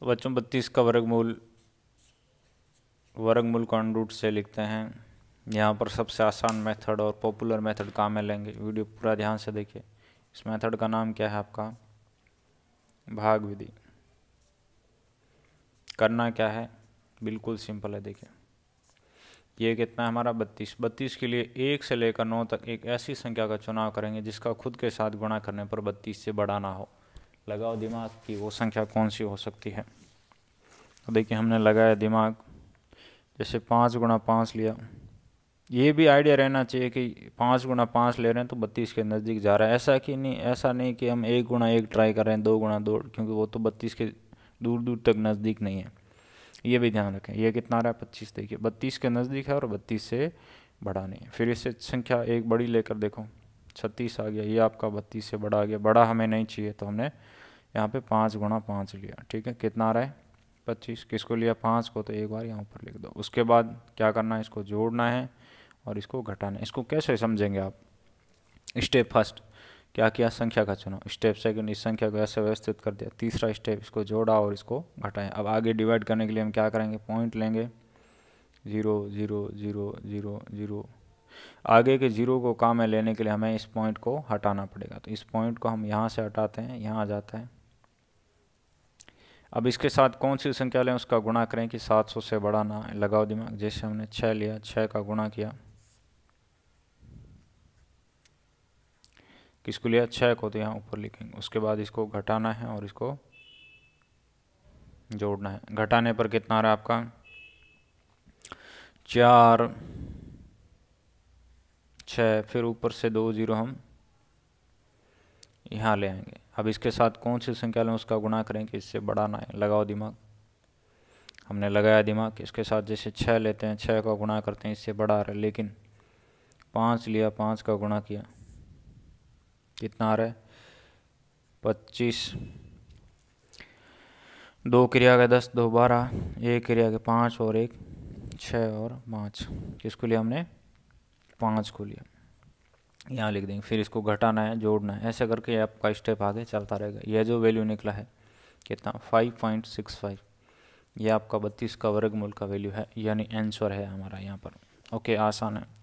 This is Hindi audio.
तो बच्चों बत्तीस का वर्गमूल वर्गमूल कौन रूट से लिखते हैं यहाँ पर सबसे आसान मेथड और पॉपुलर मेथड काम में लेंगे वीडियो पूरा ध्यान से देखिए इस मेथड का नाम क्या है आपका भाग विधि करना क्या है बिल्कुल सिंपल है देखिए ये कितना है हमारा बत्तीस बत्तीस के लिए एक से लेकर नौ तक एक ऐसी संख्या का चुनाव करेंगे जिसका खुद के साथ गुणा करने पर बत्तीस से बड़ा ना हो लगाओ दिमाग की वो संख्या कौन सी हो सकती है तो देखिए हमने लगाया दिमाग जैसे पाँच गुणा पाँच लिया ये भी आइडिया रहना चाहिए कि पाँच गुणा पाँच ले रहे हैं तो बत्तीस के नज़दीक जा रहा है ऐसा कि नहीं ऐसा नहीं कि हम एक गुणा एक ट्राई कर रहे हैं दो गुणा दो क्योंकि वो तो बत्तीस के दूर दूर तक नज़दीक नहीं है ये भी ध्यान रखें ये कितना रहा है पच्चीस देखिए बत्तीस के नज़दीक है और बत्तीस से बढ़ा नहीं फिर इससे संख्या एक बड़ी लेकर देखो छत्तीस आ गया ये आपका बत्तीस से बड़ा आ गया बड़ा हमें नहीं चाहिए तो हमने यहाँ पे पाँच गुणा पाँच लिया ठीक है कितना आ रहा है पच्चीस किसको लिया पाँच को तो एक बार यहाँ ऊपर लिख दो उसके बाद क्या करना है इसको जोड़ना है और इसको घटाना है इसको कैसे समझेंगे आप स्टेप फर्स्ट क्या किया संख्या का चुनाव स्टेप सेकंड इस संख्या को ऐसे व्यवस्थित कर दिया तीसरा स्टेप इसको जोड़ा और इसको घटाया अब आगे डिवाइड करने के लिए हम क्या करेंगे पॉइंट लेंगे zero zero zero zero zero आगे के ज़ीरो को काम में लेने के लिए हमें इस पॉइंट को हटाना पड़ेगा तो इस पॉइंट को हम यहाँ से हटाते हैं यहाँ आ जाता है अब इसके साथ कौन सी संख्या लें उसका गुणा करें कि 700 से बड़ा ना लगाओ दिमाग जैसे हमने 6 लिया 6 का गुणा किया किसको लिया 6 को तो यहाँ ऊपर लिखेंगे उसके बाद इसको घटाना है और इसको जोड़ना है घटाने पर कितना आ रहा है आपका चार छः फिर ऊपर से दो जीरो हम यहाँ ले आएंगे अब इसके साथ कौन सी संख्या लें उसका गुणा करें कि इससे बड़ा ना है लगाओ दिमाग हमने लगाया दिमाग इसके साथ जैसे छः लेते हैं छः का गुणा करते हैं इससे बड़ा आ रहा है लेकिन पाँच लिया पाँच का गुणा किया कितना आ रहा है पच्चीस दो क्रिया के दस दो बारह एक क्रिया के पाँच और एक छः और पाँच किसको लिया हमने पाँच को लिया यहाँ लिख देंगे फिर इसको घटाना है जोड़ना है ऐसे करके आपका स्टेप आगे चलता रहेगा यह जो वैल्यू निकला है कितना फाइव पॉइंट सिक्स फाइव यह आपका बत्तीस का वर्गमूल का वैल्यू है यानी आंसर है हमारा यहाँ पर ओके आसान है